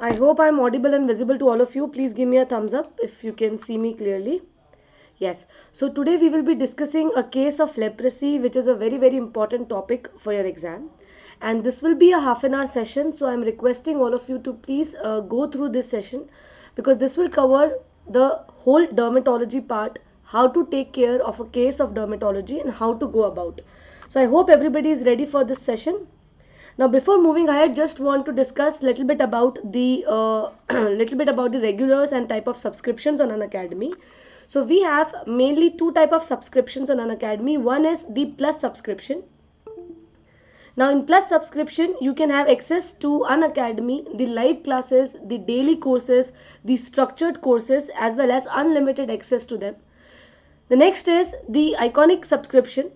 I hope I'm audible and visible to all of you. Please give me a thumbs up if you can see me clearly. Yes, so today we will be discussing a case of leprosy which is a very very important topic for your exam and this will be a half an hour session so I'm requesting all of you to please uh, go through this session because this will cover the whole dermatology part how to take care of a case of dermatology and how to go about. So I hope everybody is ready for this session now before moving ahead just want to discuss little bit about the uh, little bit about the regulars and type of subscriptions on an academy so we have mainly two type of subscriptions on an academy one is the plus subscription now in plus subscription you can have access to an academy the live classes the daily courses the structured courses as well as unlimited access to them the next is the iconic subscription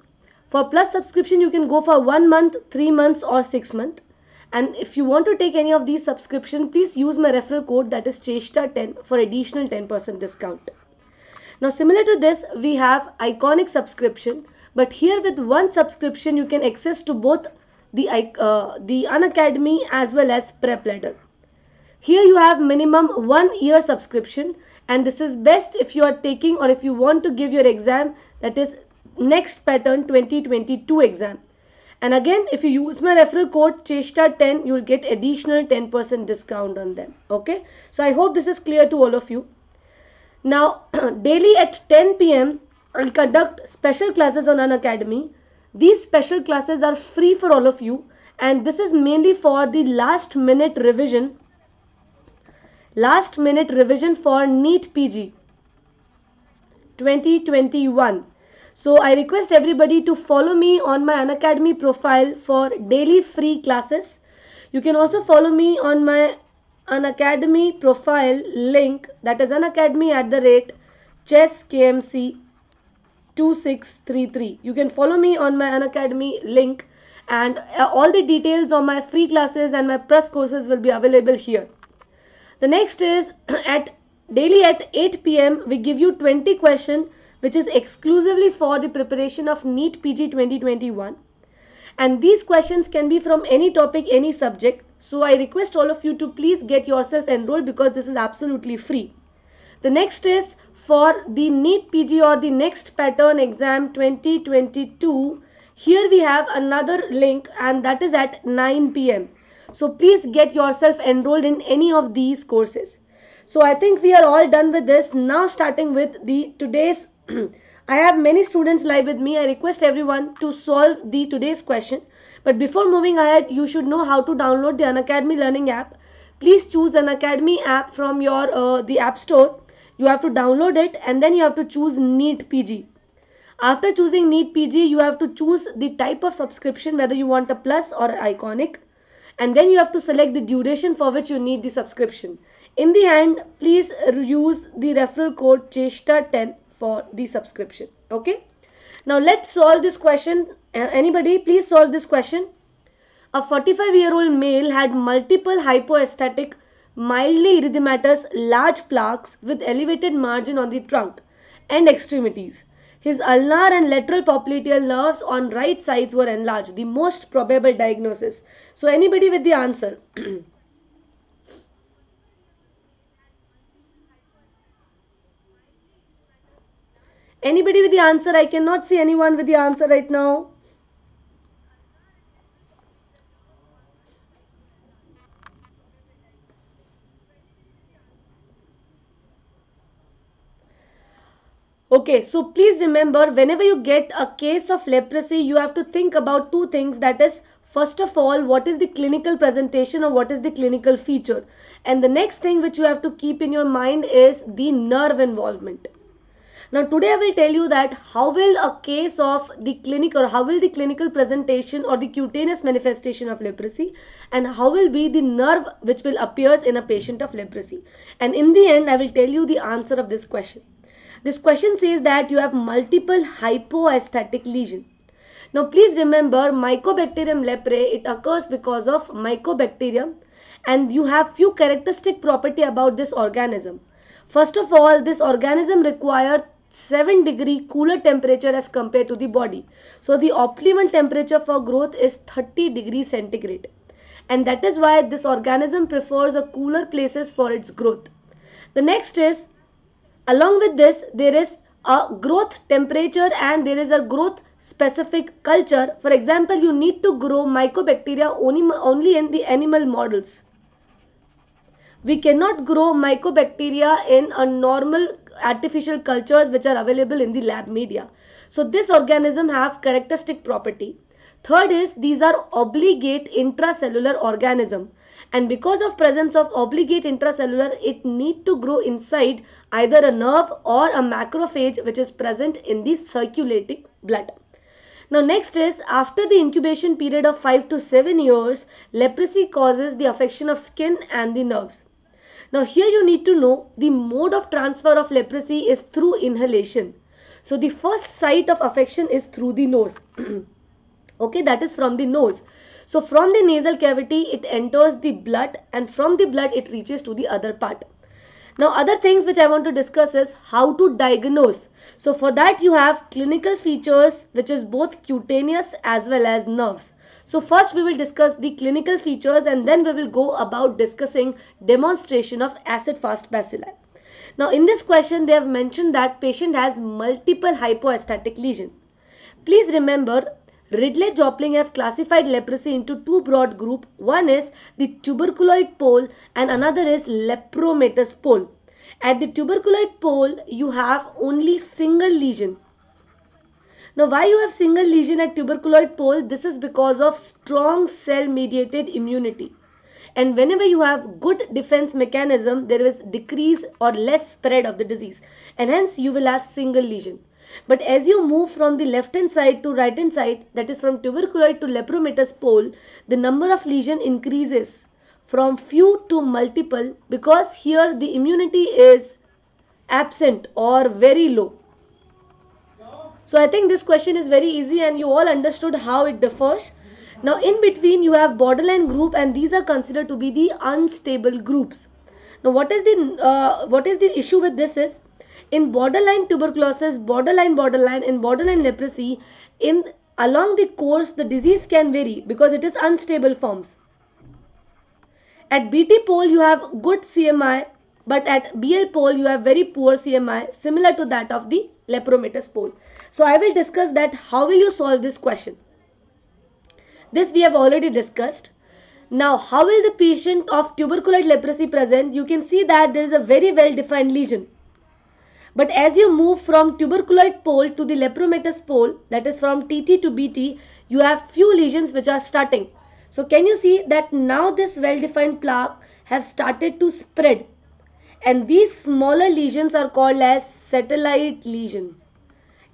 for plus subscription, you can go for 1 month, 3 months or 6 month. And if you want to take any of these subscription, please use my referral code that is Cheshta10 for additional 10% discount. Now similar to this, we have iconic subscription. But here with one subscription, you can access to both the, uh, the Unacademy as well as Prep Letter. Here you have minimum one year subscription and this is best if you are taking or if you want to give your exam that is next pattern 2022 exam. And again, if you use my referral code Cheshta10, you will get additional 10% discount on them. Okay. So I hope this is clear to all of you. Now, daily at 10 p.m., I'll conduct special classes on an academy. These special classes are free for all of you. And this is mainly for the last minute revision. Last minute revision for NEET PG 2021. So I request everybody to follow me on my Unacademy profile for daily free classes. You can also follow me on my Unacademy profile link that is Unacademy at the rate chesskmc2633. You can follow me on my Unacademy link and uh, all the details on my free classes and my press courses will be available here. The next is at daily at 8 pm we give you 20 question which is exclusively for the preparation of NEET PG 2021. And these questions can be from any topic, any subject. So I request all of you to please get yourself enrolled because this is absolutely free. The next is for the NEET PG or the next pattern exam 2022. Here we have another link and that is at 9 pm. So please get yourself enrolled in any of these courses. So I think we are all done with this. Now starting with the today's I have many students live with me. I request everyone to solve the today's question. But before moving ahead, you should know how to download the Unacademy Learning app. Please choose an Academy app from your uh, the App Store. You have to download it and then you have to choose NEET PG. After choosing NEET PG, you have to choose the type of subscription whether you want a plus or iconic and then you have to select the duration for which you need the subscription. In the end, please use the referral code Cheshta 10 for the subscription okay now let's solve this question anybody please solve this question a 45 year old male had multiple hypoesthetic mildly erythematous large plaques with elevated margin on the trunk and extremities his ulnar and lateral popliteal nerves on right sides were enlarged the most probable diagnosis so anybody with the answer Anybody with the answer? I cannot see anyone with the answer right now. Okay, so please remember whenever you get a case of leprosy, you have to think about two things that is first of all what is the clinical presentation or what is the clinical feature and the next thing which you have to keep in your mind is the nerve involvement now today I will tell you that how will a case of the clinic or how will the clinical presentation or the cutaneous manifestation of leprosy and how will be the nerve which will appears in a patient of leprosy. And in the end I will tell you the answer of this question. This question says that you have multiple hypoesthetic lesion. Now please remember Mycobacterium leprae it occurs because of Mycobacterium and you have few characteristic property about this organism. First of all, this organism require 7 degree cooler temperature as compared to the body. So the optimal temperature for growth is 30 degree centigrade. And that is why this organism prefers a cooler places for its growth. The next is, along with this, there is a growth temperature and there is a growth specific culture. For example, you need to grow mycobacteria only, only in the animal models. We cannot grow mycobacteria in a normal artificial cultures which are available in the lab media. So this organism have characteristic property. Third is these are obligate intracellular organism and because of presence of obligate intracellular it need to grow inside either a nerve or a macrophage which is present in the circulating blood. Now next is after the incubation period of 5 to 7 years leprosy causes the affection of skin and the nerves. Now here you need to know the mode of transfer of leprosy is through inhalation. So the first site of affection is through the nose. okay, that is from the nose. So from the nasal cavity it enters the blood and from the blood it reaches to the other part. Now other things which I want to discuss is how to diagnose. So for that you have clinical features which is both cutaneous as well as nerves. So first we will discuss the clinical features and then we will go about discussing demonstration of acid-fast bacilli. Now in this question they have mentioned that patient has multiple hypoesthetic lesion. Please remember Ridley Jopling have classified leprosy into two broad group. One is the tuberculoid pole and another is lepromatous pole. At the tuberculoid pole you have only single lesion now why you have single lesion at tuberculoid pole? This is because of strong cell mediated immunity. And whenever you have good defense mechanism, there is decrease or less spread of the disease. And hence you will have single lesion. But as you move from the left hand side to right hand side, that is from tuberculoid to lepromatous pole, the number of lesion increases from few to multiple because here the immunity is absent or very low. So I think this question is very easy and you all understood how it differs. Now in between you have borderline group and these are considered to be the unstable groups. Now what is the uh, what is the issue with this is in borderline tuberculosis, borderline borderline, in borderline leprosy, in along the course the disease can vary because it is unstable forms. At BT pole you have good CMI but at BL pole you have very poor CMI similar to that of the lepromatous pole. So I will discuss that how will you solve this question. This we have already discussed. Now how will the patient of tuberculous leprosy present? You can see that there is a very well defined lesion. But as you move from tuberculoid pole to the lepromatous pole that is from TT to BT you have few lesions which are starting. So can you see that now this well defined plaque have started to spread and these smaller lesions are called as satellite lesion.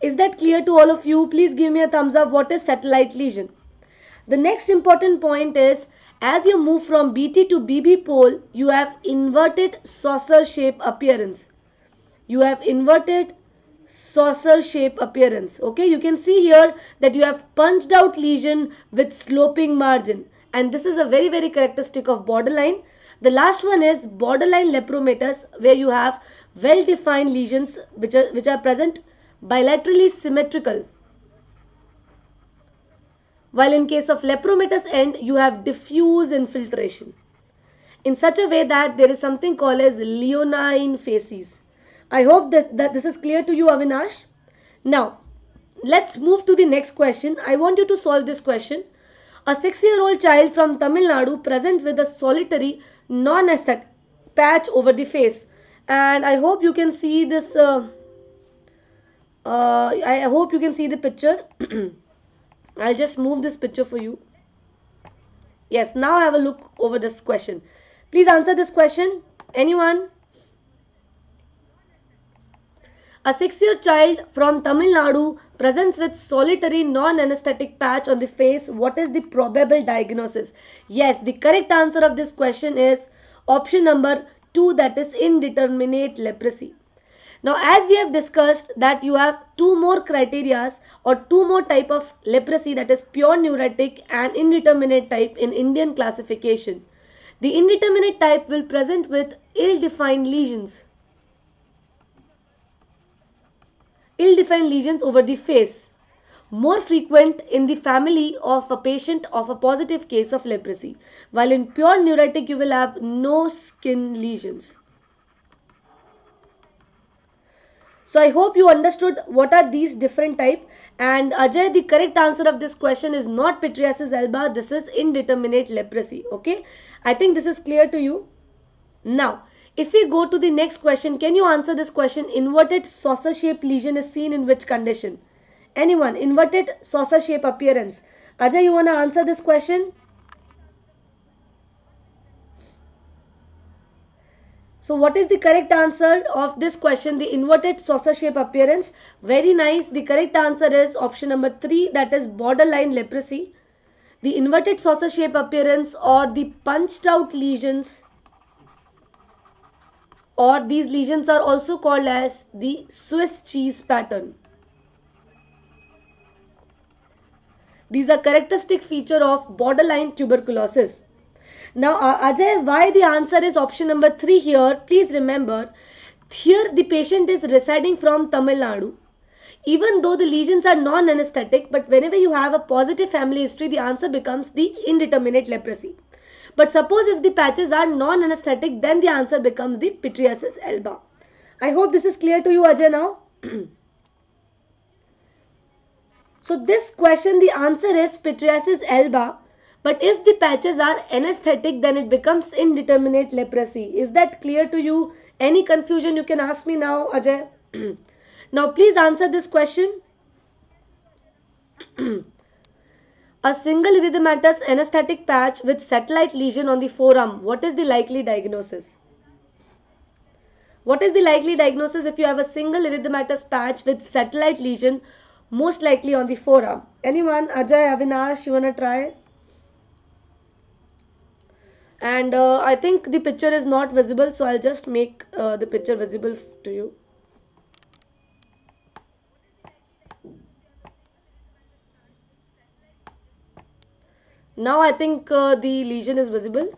Is that clear to all of you? Please give me a thumbs up. What is satellite lesion? The next important point is as you move from BT to BB pole, you have inverted saucer shape appearance. You have inverted saucer shape appearance. Okay, you can see here that you have punched out lesion with sloping margin. And this is a very, very characteristic of borderline. The last one is borderline lepromatous where you have well-defined lesions which are, which are present bilaterally symmetrical. While in case of lepromatous end, you have diffuse infiltration in such a way that there is something called as leonine facies. I hope that, that this is clear to you, Avinash. Now, let's move to the next question. I want you to solve this question. A six-year-old child from Tamil Nadu present with a solitary non-aesthetic patch over the face. And I hope you can see this uh, uh, I hope you can see the picture I'll just move this picture for you yes now have a look over this question please answer this question anyone a six-year child from Tamil Nadu presents with solitary non-anesthetic patch on the face. What is the probable diagnosis? Yes, the correct answer of this question is option number 2 that is indeterminate leprosy. Now as we have discussed that you have two more criterias or two more type of leprosy that is pure neurotic and indeterminate type in Indian classification. The indeterminate type will present with ill-defined lesions. Ill-defined lesions over the face. More frequent in the family of a patient of a positive case of leprosy. While in pure neurotic you will have no skin lesions. So I hope you understood what are these different type. And Ajay, the correct answer of this question is not pitriasis alba. This is indeterminate leprosy. Okay. I think this is clear to you. Now, if we go to the next question, can you answer this question? Inverted saucer-shaped lesion is seen in which condition? Anyone, inverted saucer shape appearance. Ajay, you want to answer this question? So what is the correct answer of this question? The inverted saucer shape appearance. Very nice. The correct answer is option number 3 that is borderline leprosy. The inverted saucer shape appearance or the punched out lesions or these lesions are also called as the Swiss cheese pattern. These are characteristic feature of borderline tuberculosis. Now, uh, Ajay, why the answer is option number 3 here, please remember, here the patient is residing from Tamil Nadu. Even though the lesions are non-anesthetic, but whenever you have a positive family history, the answer becomes the indeterminate leprosy. But suppose if the patches are non-anesthetic, then the answer becomes the pityriasis alba. I hope this is clear to you, Ajay, now. so this question, the answer is pityriasis alba but if the patches are anesthetic, then it becomes indeterminate leprosy. Is that clear to you? Any confusion you can ask me now, Ajay? now, please answer this question. a single erythematous anesthetic patch with satellite lesion on the forearm. What is the likely diagnosis? What is the likely diagnosis if you have a single erythematous patch with satellite lesion most likely on the forearm? Anyone? Ajay, Avinash, you want to try and uh, I think the picture is not visible so I'll just make uh, the picture visible to you now I think uh, the lesion is visible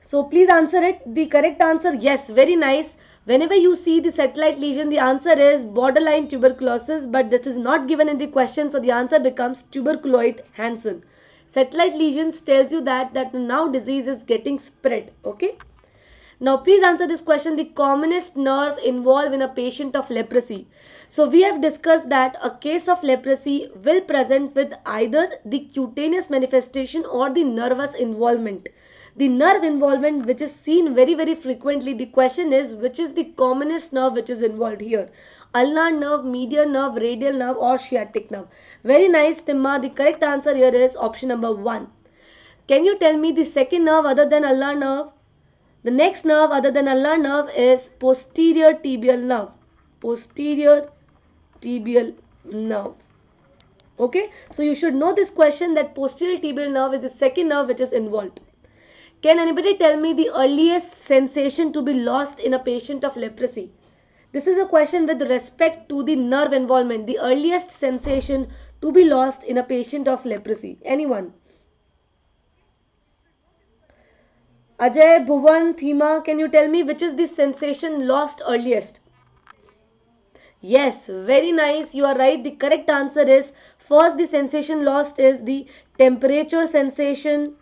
so please answer it the correct answer yes very nice Whenever you see the satellite lesion, the answer is borderline tuberculosis, but that is not given in the question, so the answer becomes tuberculoid Hansen. Satellite lesions tells you that, that now disease is getting spread, okay? Now please answer this question, the commonest nerve involved in a patient of leprosy. So we have discussed that a case of leprosy will present with either the cutaneous manifestation or the nervous involvement the nerve involvement which is seen very very frequently the question is which is the commonest nerve which is involved here ulnar nerve median nerve radial nerve or sciatic nerve very nice timma the correct answer here is option number 1 can you tell me the second nerve other than ulnar nerve the next nerve other than ulnar nerve is posterior tibial nerve posterior tibial nerve okay so you should know this question that posterior tibial nerve is the second nerve which is involved can anybody tell me the earliest sensation to be lost in a patient of leprosy? This is a question with respect to the nerve involvement, the earliest sensation to be lost in a patient of leprosy. Anyone? Ajay, Bhuvan, Thima, can you tell me which is the sensation lost earliest? Yes, very nice. You are right. The correct answer is first the sensation lost is the temperature sensation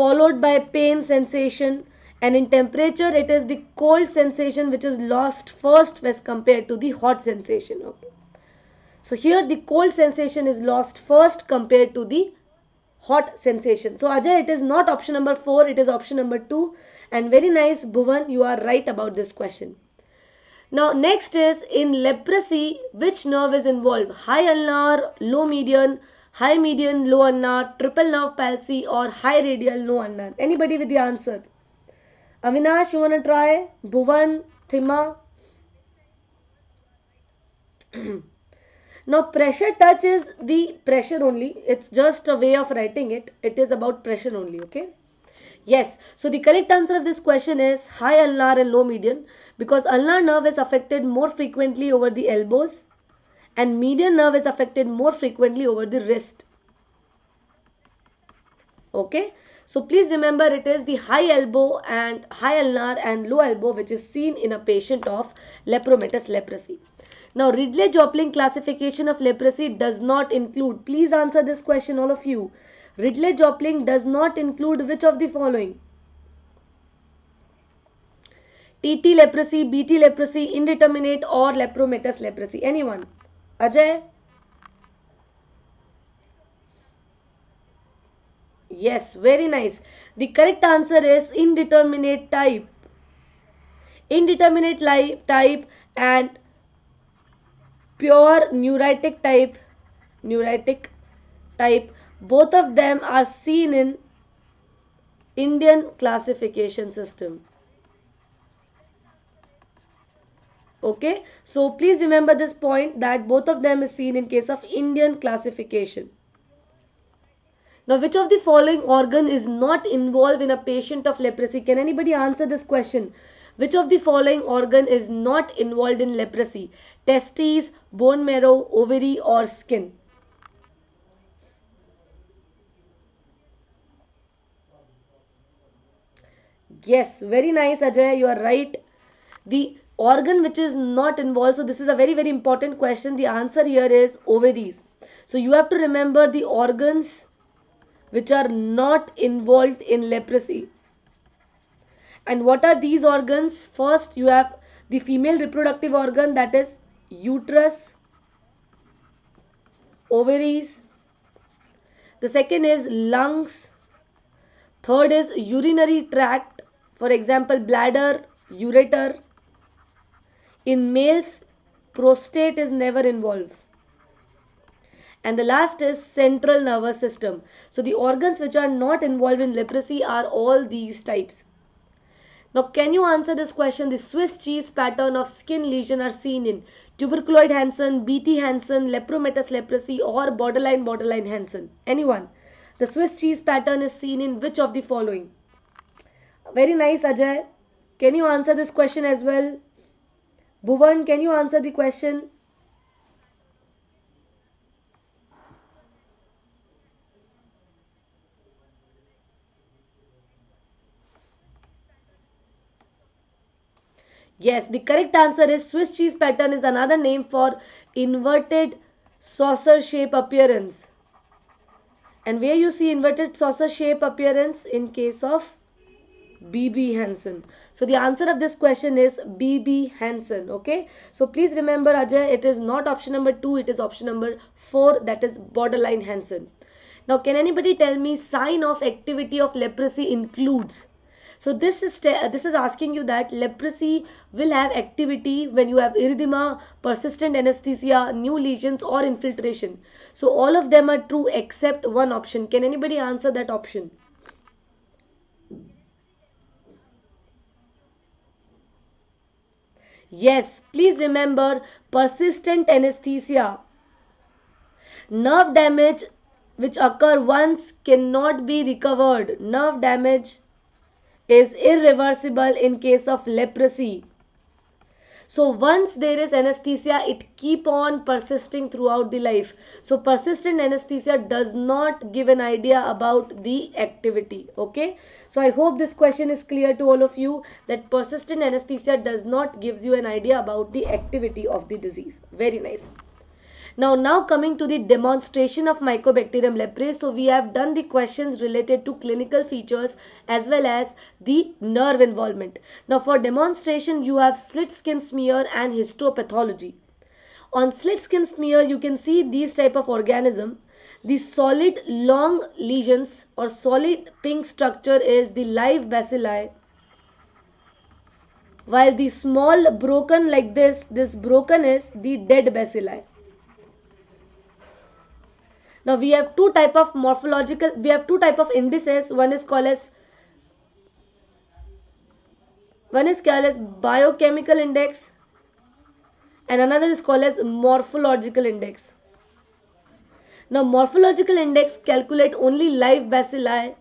followed by pain sensation and in temperature it is the cold sensation which is lost first as compared to the hot sensation okay so here the cold sensation is lost first compared to the hot sensation so ajay it is not option number 4 it is option number 2 and very nice bhuvan you are right about this question now next is in leprosy which nerve is involved high ulnar low median high median, low ulnar, triple nerve palsy or high radial, low ulnar? Anybody with the answer? Avinash, you wanna try? Bhuvan, Thima? now pressure touch is the pressure only. It's just a way of writing it. It is about pressure only, okay? Yes, so the correct answer of this question is high ulnar and low median because ulnar nerve is affected more frequently over the elbows and median nerve is affected more frequently over the wrist. Okay. So please remember it is the high elbow and high ulnar and low elbow which is seen in a patient of lepromatous leprosy. Now Ridley-Jopling classification of leprosy does not include, please answer this question all of you. Ridley-Jopling does not include which of the following? TT leprosy, BT leprosy, indeterminate or lepromatous leprosy, anyone? Yes, very nice. The correct answer is indeterminate type. Indeterminate type and pure neuritic type. Neuritic type. Both of them are seen in Indian classification system. okay so please remember this point that both of them is seen in case of indian classification now which of the following organ is not involved in a patient of leprosy can anybody answer this question which of the following organ is not involved in leprosy testes bone marrow ovary or skin yes very nice ajay you are right the organ which is not involved so this is a very very important question the answer here is ovaries so you have to remember the organs which are not involved in leprosy and what are these organs first you have the female reproductive organ that is uterus ovaries the second is lungs third is urinary tract for example bladder ureter in males, prostate is never involved. And the last is central nervous system. So the organs which are not involved in leprosy are all these types. Now can you answer this question? The Swiss cheese pattern of skin lesion are seen in tuberculoid Hansen, BT Hansen, lepromatous leprosy or borderline borderline Hansen. Anyone. The Swiss cheese pattern is seen in which of the following? Very nice Ajay. Can you answer this question as well? Bhuvan, can you answer the question? Yes, the correct answer is Swiss cheese pattern is another name for inverted saucer shape appearance. And where you see inverted saucer shape appearance in case of B.B. Henson. So the answer of this question is B.B. Henson. Okay. So please remember Ajay, it is not option number 2, it is option number 4 that is borderline Henson. Now can anybody tell me sign of activity of leprosy includes? So this is uh, this is asking you that leprosy will have activity when you have erythema, persistent anesthesia, new lesions or infiltration. So all of them are true except one option. Can anybody answer that option? Yes, please remember persistent anesthesia. Nerve damage which occur once cannot be recovered. Nerve damage is irreversible in case of leprosy. So once there is anesthesia, it keep on persisting throughout the life. So persistent anesthesia does not give an idea about the activity. Okay. So I hope this question is clear to all of you that persistent anesthesia does not gives you an idea about the activity of the disease. Very nice. Now, now coming to the demonstration of Mycobacterium leprae. So, we have done the questions related to clinical features as well as the nerve involvement. Now, for demonstration, you have slit skin smear and histopathology. On slit skin smear, you can see these type of organism. The solid long lesions or solid pink structure is the live bacilli while the small broken like this this broken is the dead bacilli now we have two type of morphological, we have two type of indices. One is called as one is called as biochemical index and another is called as morphological index. Now morphological index calculate only live bacilli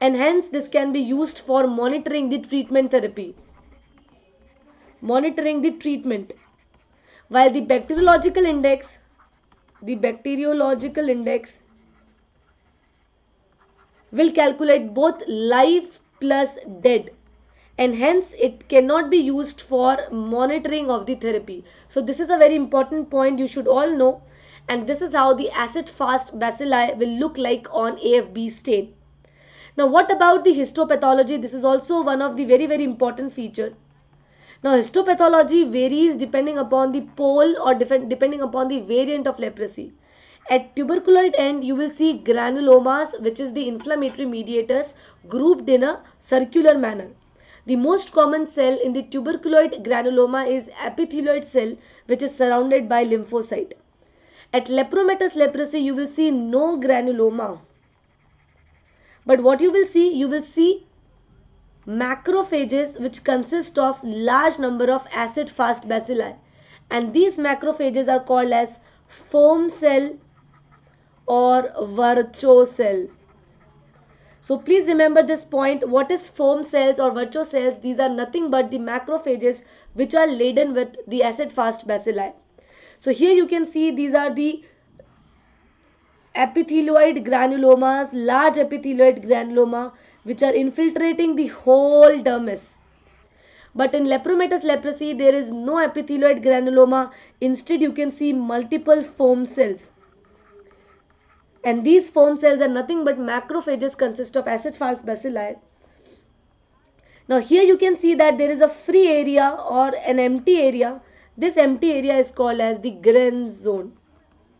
and hence this can be used for monitoring the treatment therapy. Monitoring the treatment. While the bacteriological index the bacteriological index will calculate both live plus dead and hence it cannot be used for monitoring of the therapy. So this is a very important point you should all know and this is how the acid fast bacilli will look like on AFB stain. Now what about the histopathology? This is also one of the very very important feature. Now, histopathology varies depending upon the pole or depending upon the variant of leprosy. At tuberculoid end, you will see granulomas, which is the inflammatory mediators, grouped in a circular manner. The most common cell in the tuberculoid granuloma is epithelioid cell, which is surrounded by lymphocyte. At lepromatous leprosy, you will see no granuloma. But what you will see, you will see macrophages which consist of large number of acid-fast bacilli and these macrophages are called as foam cell or virchow cell. So please remember this point. What is foam cells or virchow cells? These are nothing but the macrophages which are laden with the acid-fast bacilli. So here you can see these are the epithelioid granulomas, large epithelioid granuloma, which are infiltrating the whole dermis. But in lepromatous leprosy, there is no epithelioid granuloma. Instead, you can see multiple foam cells. And these foam cells are nothing but macrophages consist of acid-fast bacilli. Now here you can see that there is a free area or an empty area. This empty area is called as the Grenz zone.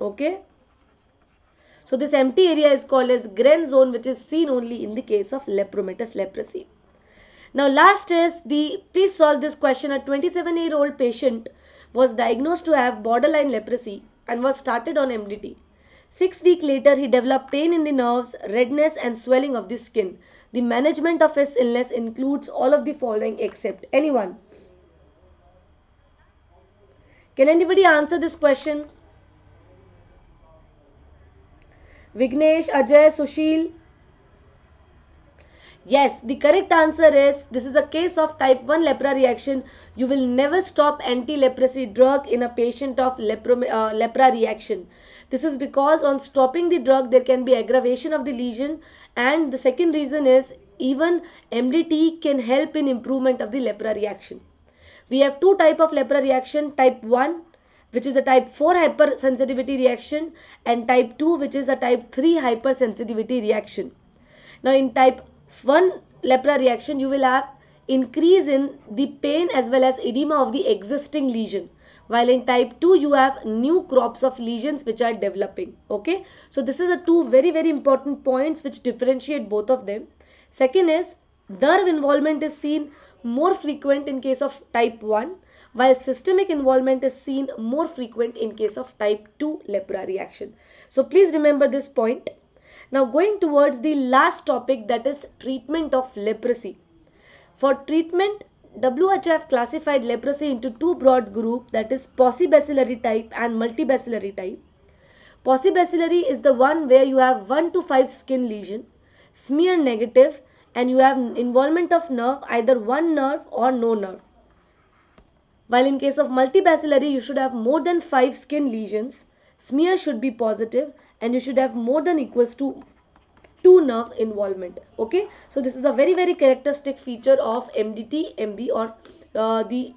Okay. So this empty area is called as Gren zone which is seen only in the case of lepromatous leprosy. Now last is the, please solve this question. A 27 year old patient was diagnosed to have borderline leprosy and was started on MDT. Six weeks later, he developed pain in the nerves, redness and swelling of the skin. The management of his illness includes all of the following except anyone. Can anybody answer this question? Vignesh, Ajay, Sushil. Yes, the correct answer is this is a case of type 1 lepra reaction. You will never stop anti-leprosy drug in a patient of lepra, uh, lepra reaction. This is because on stopping the drug there can be aggravation of the lesion and the second reason is even MDT can help in improvement of the lepra reaction. We have two type of lepra reaction type 1 which is a type 4 hypersensitivity reaction and type 2 which is a type 3 hypersensitivity reaction. Now in type 1 lepra reaction you will have increase in the pain as well as edema of the existing lesion while in type 2 you have new crops of lesions which are developing okay so this is the two very very important points which differentiate both of them second is nerve involvement is seen more frequent in case of type 1 while systemic involvement is seen more frequent in case of type 2 lepra reaction. So please remember this point. Now going towards the last topic that is treatment of leprosy. For treatment, WHO classified leprosy into two broad group that is paucibacillary type and multibacillary type. Paucibacillary is the one where you have 1 to 5 skin lesion, smear negative and you have involvement of nerve either one nerve or no nerve. While in case of multibacillary, you should have more than 5 skin lesions. Smear should be positive and you should have more than equals to 2 nerve involvement. Okay. So, this is a very, very characteristic feature of MDT, MB or uh, the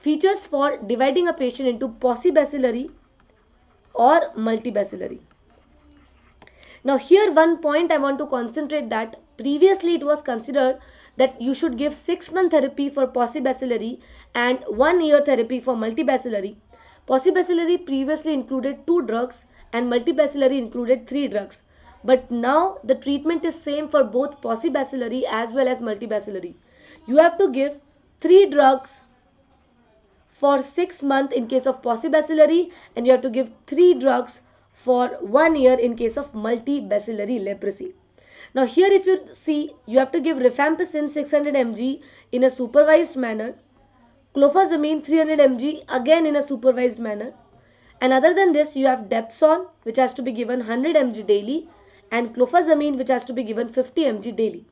features for dividing a patient into possibacillary or multibacillary. Now, here one point I want to concentrate that previously it was considered that you should give 6 month therapy for paucibacillary and 1 year therapy for multibacillary. Paucibacillary previously included 2 drugs and multibacillary included 3 drugs. But now the treatment is same for both paucibacillary as well as multibacillary. You have to give 3 drugs for 6 months in case of paucibacillary and you have to give 3 drugs for 1 year in case of multibacillary leprosy. Now here if you see, you have to give rifampicin 600 mg in a supervised manner, clofazamine 300 mg again in a supervised manner. And other than this, you have Depson which has to be given 100 mg daily and clofazamine which has to be given 50 mg daily.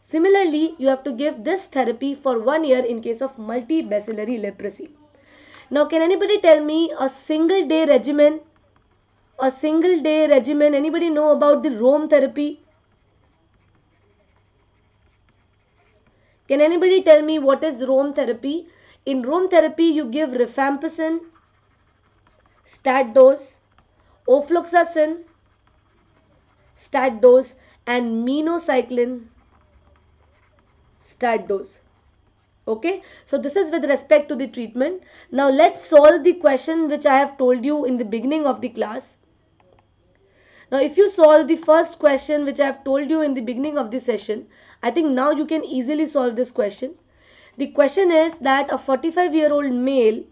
Similarly, you have to give this therapy for one year in case of multibacillary leprosy. Now, can anybody tell me a single day regimen? A single day regimen? Anybody know about the Rome therapy? Can anybody tell me what is Rome therapy? In Rome therapy, you give rifampicin, stat dose, ofloxacin, stat dose, and minocycline, stat dose. Okay, so this is with respect to the treatment. Now let's solve the question which I have told you in the beginning of the class. Now if you solve the first question which I have told you in the beginning of the session, I think now you can easily solve this question. The question is that a 45 year old male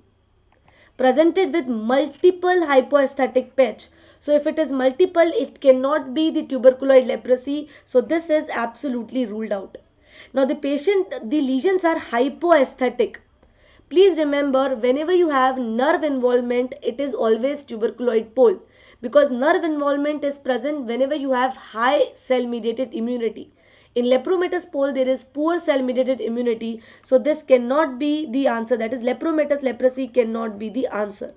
presented with multiple hypoesthetic patch. So if it is multiple, it cannot be the tuberculoid leprosy. So this is absolutely ruled out. Now the patient, the lesions are hypoesthetic. Please remember whenever you have nerve involvement, it is always tuberculoid pole because nerve involvement is present whenever you have high cell mediated immunity. In lepromatous pole there is poor cell mediated immunity so this cannot be the answer that is lepromatous leprosy cannot be the answer.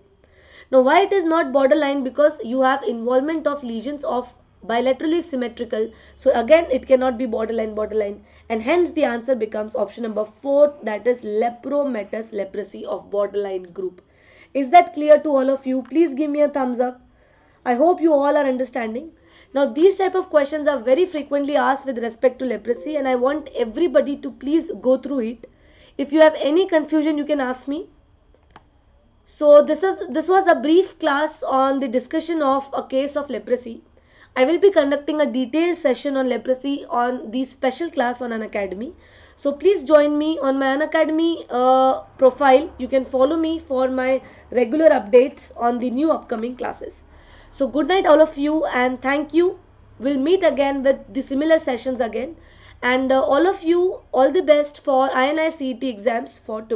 Now why it is not borderline because you have involvement of lesions of bilaterally symmetrical so again it cannot be borderline borderline and hence the answer becomes option number 4 that is lepromatous leprosy of borderline group. Is that clear to all of you? Please give me a thumbs up. I hope you all are understanding. Now these type of questions are very frequently asked with respect to leprosy and I want everybody to please go through it. If you have any confusion you can ask me. So this is this was a brief class on the discussion of a case of leprosy. I will be conducting a detailed session on leprosy on the special class on an academy. So please join me on my Unacademy uh, profile. You can follow me for my regular updates on the new upcoming classes. So good night all of you and thank you. We'll meet again with the similar sessions again. And uh, all of you, all the best for INICET exams for tomorrow.